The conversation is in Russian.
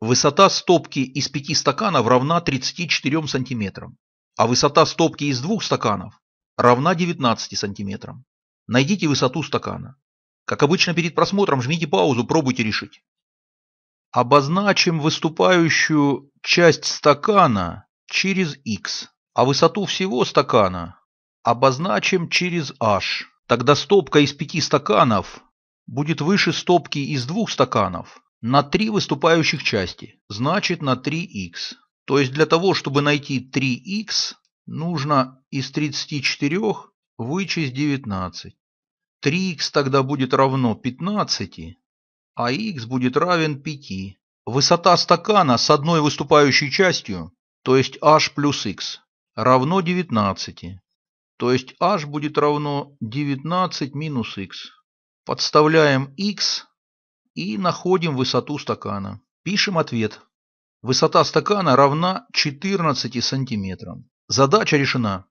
Высота стопки из пяти стаканов равна 34 сантиметрам, а высота стопки из двух стаканов равна 19 сантиметрам. Найдите высоту стакана. Как обычно перед просмотром жмите паузу, пробуйте решить. Обозначим выступающую часть стакана через x, а высоту всего стакана обозначим через h. Тогда стопка из пяти стаканов будет выше стопки из двух стаканов на три выступающих части, значит на 3х. То есть для того, чтобы найти 3х, нужно из 34 вычесть 19. 3х тогда будет равно 15, а х будет равен 5. Высота стакана с одной выступающей частью, то есть h плюс x, равно 19. То есть h будет равно 19 минус x. Подставляем x и находим высоту стакана. Пишем ответ. Высота стакана равна 14 сантиметрам. Задача решена.